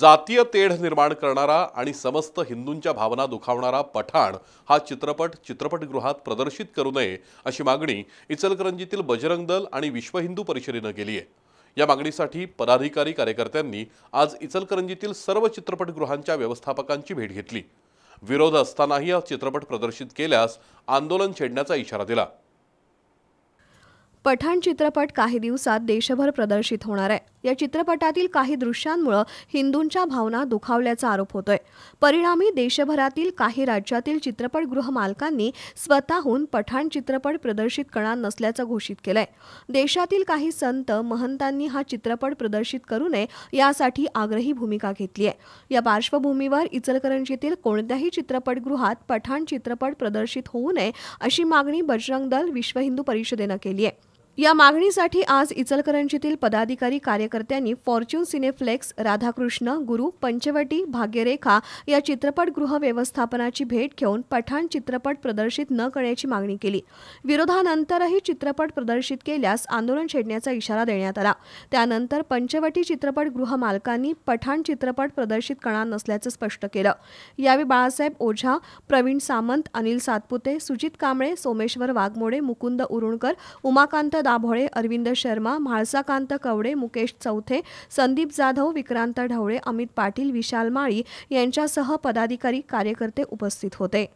जातीय तेढ निर्माण करणारा आणि समस्त हिंदूंच्या भावना दुखावणारा पठाण हा चित्रपट चित्रपटगृहात प्रदर्शित करू नये अशी मागणी इचलकरंजीतील बजरंग दल आणि विश्व हिंदू परिषदेनं केली आहे या मागणीसाठी पदाधिकारी कार्यकर्त्यांनी आज इचलकरंजीतील सर्व चित्रपटगृहांच्या व्यवस्थापकांची भेट घेतली विरोध असतानाही हा चित्रपट प्रदर्शित केल्यास आंदोलन छेडण्याचा इशारा दिला पठाण चित्रपट काही दिवसात देशभर प्रदर्शित होणार आहे या चित्रपटातील काही दृश्यांमुळे हिंदूंच्या भावना दुखावल्याचा आरोप होतोय परिणामी देशभरातील काही राज्यातील चित्रपटगृह मालकांनी स्वतःहून पठाण चित्रपट प्रदर्शित करणार नसल्याचं घोषित केलंय देशातील काही संत महंतांनी हा चित्रपट प्रदर्शित करू नये यासाठी आग्रही भूमिका घेतली आहे या पार्श्वभूमीवर इचलकरंजीतील कोणत्याही चित्रपटगृहात पठाण चित्रपट प्रदर्शित होऊ नये अशी मागणी बजरंग दल विश्व हिंदू परिषदेनं केली आहे या मागणीसाठी आज इचलकरंजीतील पदाधिकारी कार्यकर्त्यांनी फॉर्च्यून सिनेफ्लेक्स राधाकृष्ण गुरु पंचवटी भाग्यरेखा या चित्रपटगृह व्यवस्थापनाची भेट घेऊन पठाण चित्रपट प्रदर्शित न करण्याची मागणी केली विरोधानंतरही चित्रपट प्रदर्शित केल्यास आंदोलन छेडण्याचा इशारा देण्यात आला त्यानंतर पंचवटी चित्रपटगृह मालकांनी पठाण चित्रपट प्रदर्शित करणार नसल्याचं स्पष्ट केलं यावेळी बाळासाहेब ओझा प्रवीण सामंत अनिल सातपुते सुजित कांबळे सोमेश्वर वाघमोडे मुकुंद उरुणकर उमाकांत दाभोळे अरविंद शर्मा म्हाळसाकांत कवडे मुकेश चौथे संदीप जाधव विक्रांत ढवळे अमित पाटील विशाल माळी यांच्यासह पदाधिकारी कार्यकर्ते उपस्थित होते